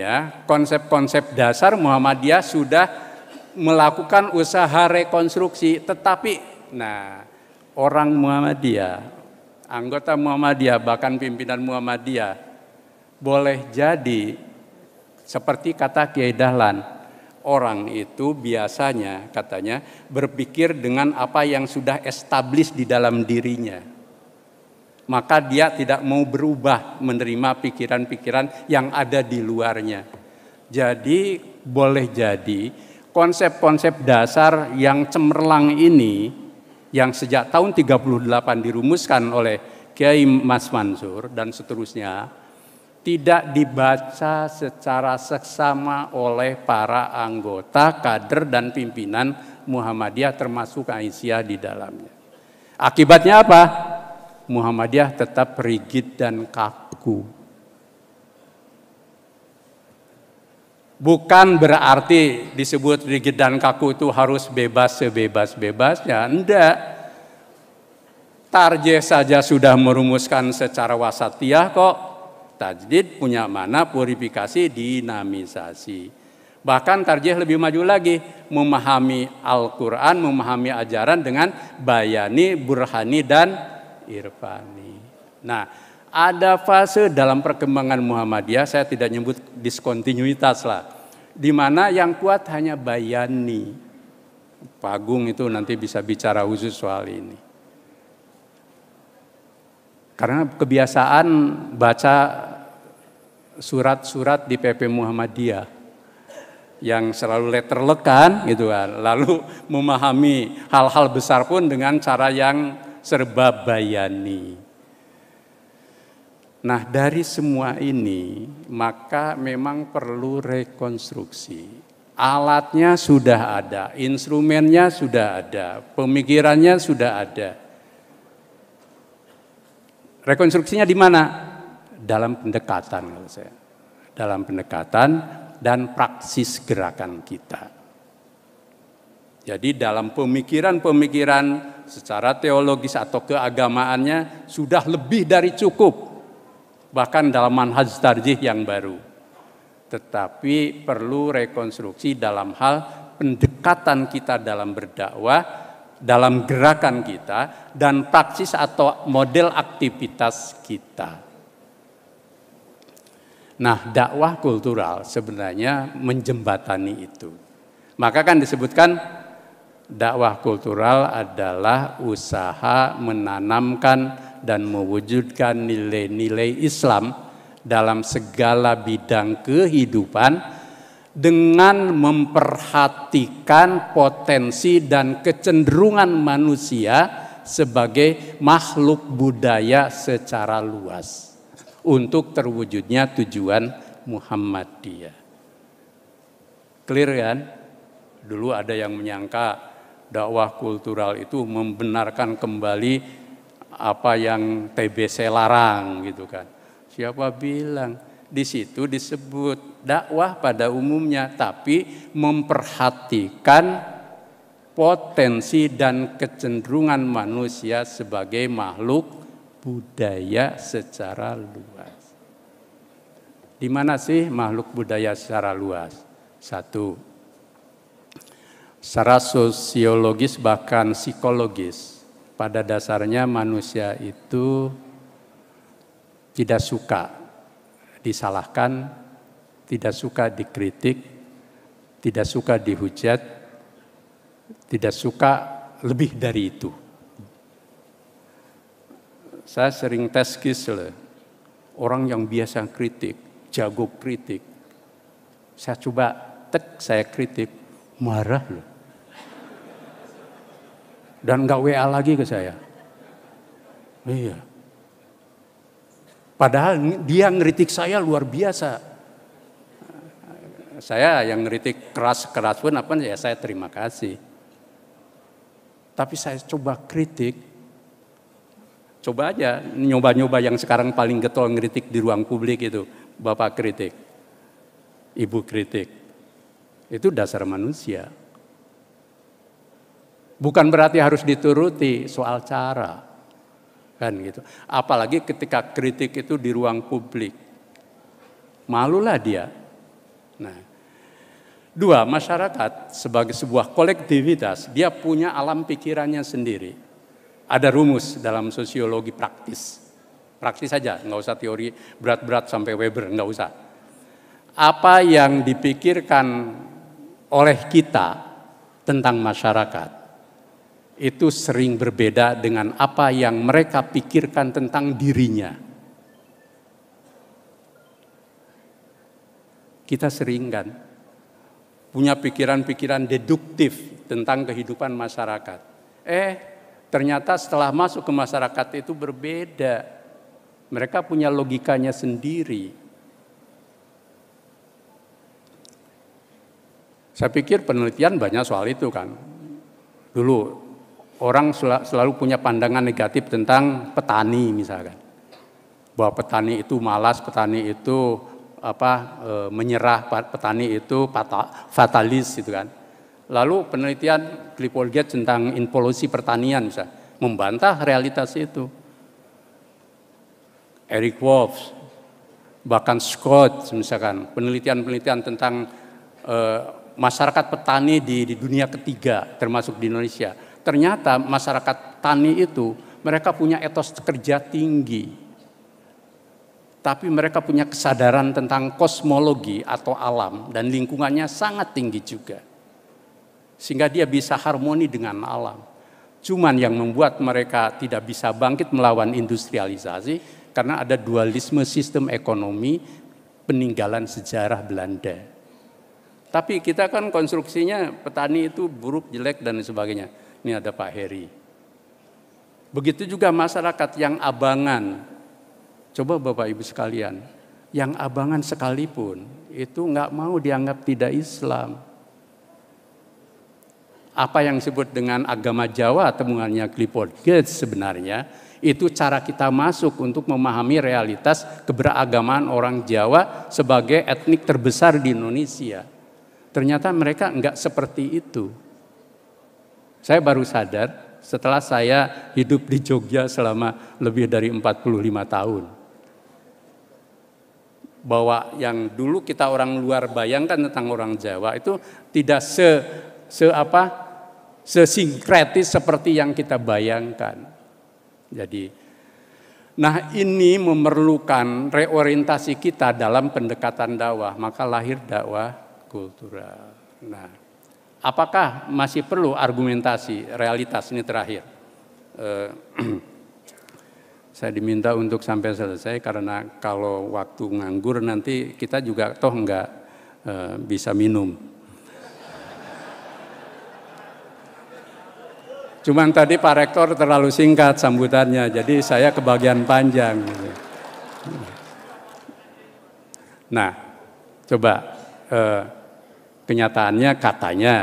ya konsep-konsep dasar Muhammadiyah sudah melakukan usaha rekonstruksi tetapi nah orang Muhammadiyah anggota Muhammadiyah bahkan pimpinan Muhammadiyah boleh jadi seperti kata Kiai Dahlan orang itu biasanya katanya berpikir dengan apa yang sudah established di dalam dirinya maka dia tidak mau berubah menerima pikiran-pikiran yang ada di luarnya. Jadi boleh jadi konsep-konsep dasar yang cemerlang ini yang sejak tahun 38 dirumuskan oleh Kiai Mas Mansur dan seterusnya tidak dibaca secara seksama oleh para anggota, kader dan pimpinan Muhammadiyah termasuk Aisyah di dalamnya. Akibatnya apa? Muhammadiyah tetap rigid dan kaku. Bukan berarti disebut rigid dan kaku itu harus bebas sebebas-bebasnya. Tidak. Tarjih saja sudah merumuskan secara wasatiyah kok. Tajdid punya mana purifikasi dinamisasi. Bahkan tarjih lebih maju lagi, memahami Al-Quran, memahami ajaran dengan bayani, burhani, dan irfani. Nah, ada fase dalam perkembangan Muhammadiyah, saya tidak nyebut diskontinuitas lah, di mana yang kuat hanya bayani. Pagung itu nanti bisa bicara khusus soal ini. Karena kebiasaan baca surat-surat di PP Muhammadiyah, yang selalu letter lekan gitu kan. Lalu memahami hal-hal besar pun dengan cara yang serba bayani. Nah, dari semua ini, maka memang perlu rekonstruksi. Alatnya sudah ada, instrumennya sudah ada, pemikirannya sudah ada. Rekonstruksinya di mana? Dalam pendekatan kalau saya. Dalam pendekatan dan praksis gerakan kita. Jadi dalam pemikiran-pemikiran secara teologis atau keagamaannya sudah lebih dari cukup. Bahkan dalam manhaj tarjih yang baru. Tetapi perlu rekonstruksi dalam hal pendekatan kita dalam berdakwah, dalam gerakan kita, dan praksis atau model aktivitas kita. Nah, dakwah kultural sebenarnya menjembatani itu. Maka kan disebutkan dakwah kultural adalah usaha menanamkan dan mewujudkan nilai-nilai Islam dalam segala bidang kehidupan dengan memperhatikan potensi dan kecenderungan manusia sebagai makhluk budaya secara luas untuk terwujudnya tujuan Muhammadiyah. Clear kan? Dulu ada yang menyangka dakwah kultural itu membenarkan kembali apa yang TBC larang gitu kan. Siapa bilang? Di situ disebut dakwah pada umumnya tapi memperhatikan potensi dan kecenderungan manusia sebagai makhluk budaya secara luas. Di mana sih makhluk budaya secara luas? Satu, secara sosiologis bahkan psikologis pada dasarnya manusia itu tidak suka disalahkan, tidak suka dikritik, tidak suka dihujat, tidak suka lebih dari itu. Saya sering tes kisle, orang yang biasa kritik, jago kritik. Saya coba tek, saya kritik, marah loh dan nggak WA lagi ke saya. Iya. Padahal dia ngeritik saya luar biasa. Saya yang ngeritik keras-keras pun apa ya saya terima kasih. Tapi saya coba kritik. Coba aja nyoba-nyoba yang sekarang paling getol ngeritik di ruang publik itu. Bapak kritik. Ibu kritik. Itu dasar manusia. Bukan berarti harus dituruti soal cara. Kan gitu. Apalagi ketika kritik itu di ruang publik. Malulah dia. Nah, dua, masyarakat sebagai sebuah kolektivitas, dia punya alam pikirannya sendiri. Ada rumus dalam sosiologi praktis. Praktis saja, nggak usah teori berat-berat sampai Weber, nggak usah. Apa yang dipikirkan oleh kita tentang masyarakat itu sering berbeda dengan apa yang mereka pikirkan tentang dirinya. Kita sering kan punya pikiran-pikiran deduktif tentang kehidupan masyarakat. Eh, ternyata setelah masuk ke masyarakat itu berbeda. Mereka punya logikanya sendiri. Saya pikir penelitian banyak soal itu kan. Dulu orang selalu punya pandangan negatif tentang petani misalkan. Bahwa petani itu malas, petani itu apa e, menyerah, petani itu fatalis gitu kan. Lalu penelitian Clipolget tentang impolusi pertanian bisa membantah realitas itu. Eric Wolf bahkan Scott misalkan penelitian-penelitian tentang e, masyarakat petani di, di dunia ketiga termasuk di Indonesia Ternyata masyarakat tani itu mereka punya etos kerja tinggi. Tapi mereka punya kesadaran tentang kosmologi atau alam dan lingkungannya sangat tinggi juga. Sehingga dia bisa harmoni dengan alam. Cuman yang membuat mereka tidak bisa bangkit melawan industrialisasi karena ada dualisme sistem ekonomi peninggalan sejarah Belanda. Tapi kita kan konstruksinya petani itu buruk, jelek dan sebagainya. Ini ada Pak Heri. Begitu juga masyarakat yang abangan. Coba Bapak Ibu sekalian, yang abangan sekalipun itu nggak mau dianggap tidak Islam. Apa yang disebut dengan agama Jawa, temuannya Clifford Gates sebenarnya, itu cara kita masuk untuk memahami realitas keberagamaan orang Jawa sebagai etnik terbesar di Indonesia. Ternyata mereka enggak seperti itu. Saya baru sadar setelah saya hidup di Jogja selama lebih dari 45 tahun. Bahwa yang dulu kita orang luar bayangkan tentang orang Jawa itu tidak se, se apa, sesinkretis seperti yang kita bayangkan. Jadi Nah ini memerlukan reorientasi kita dalam pendekatan dakwah, maka lahir dakwah kultural. Nah Apakah masih perlu argumentasi realitas ini terakhir? Eh, saya diminta untuk sampai selesai karena kalau waktu nganggur nanti kita juga toh nggak eh, bisa minum. Cuman tadi Pak Rektor terlalu singkat sambutannya, jadi saya kebagian panjang. Nah, coba. Eh, kenyataannya katanya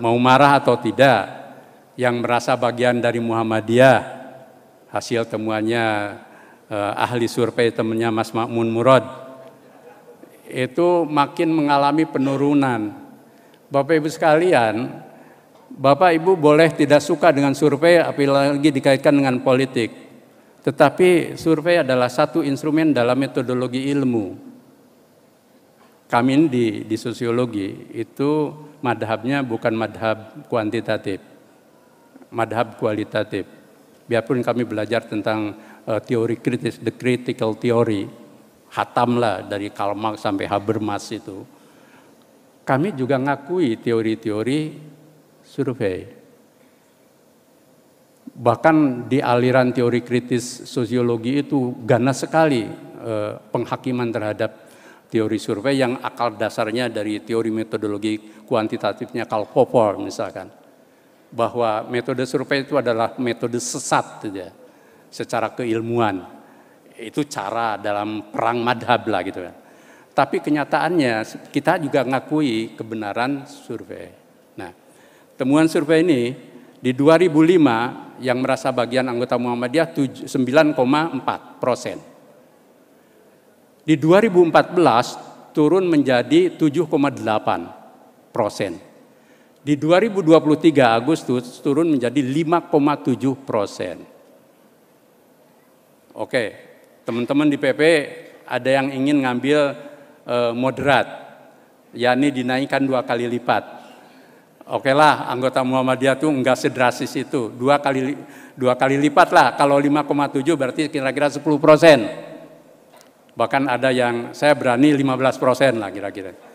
mau marah atau tidak yang merasa bagian dari Muhammadiyah hasil temuannya eh, ahli survei temannya Mas Makmun Murad itu makin mengalami penurunan. Bapak Ibu sekalian, Bapak Ibu boleh tidak suka dengan survei apalagi dikaitkan dengan politik. Tetapi survei adalah satu instrumen dalam metodologi ilmu kami ini di, di sosiologi itu madhabnya bukan madhab kuantitatif, madhab kualitatif. Biarpun kami belajar tentang uh, teori kritis, the critical theory, hatam lah dari Karl Marx sampai Habermas itu. Kami juga ngakui teori-teori survei. Bahkan di aliran teori kritis sosiologi itu ganas sekali eh, penghakiman terhadap teori survei yang akal dasarnya dari teori metodologi kuantitatifnya Karl Popper misalkan. Bahwa metode survei itu adalah metode sesat ya, secara keilmuan. Itu cara dalam perang madhab lah gitu kan. Tapi kenyataannya kita juga ngakui kebenaran survei. Nah, temuan survei ini di 2005 yang merasa bagian anggota Muhammadiyah 9,4 persen di 2014 turun menjadi 7,8 persen. Di 2023 Agustus turun menjadi 5,7 persen. Oke, teman-teman di PP ada yang ingin ngambil eh, moderat, yakni dinaikkan dua kali lipat. Oke lah, anggota Muhammadiyah itu enggak sedrasis itu. Dua kali dua kali lipat lah. Kalau 5,7 berarti kira-kira 10 persen. Bahkan ada yang saya berani 15 persen lah kira-kira.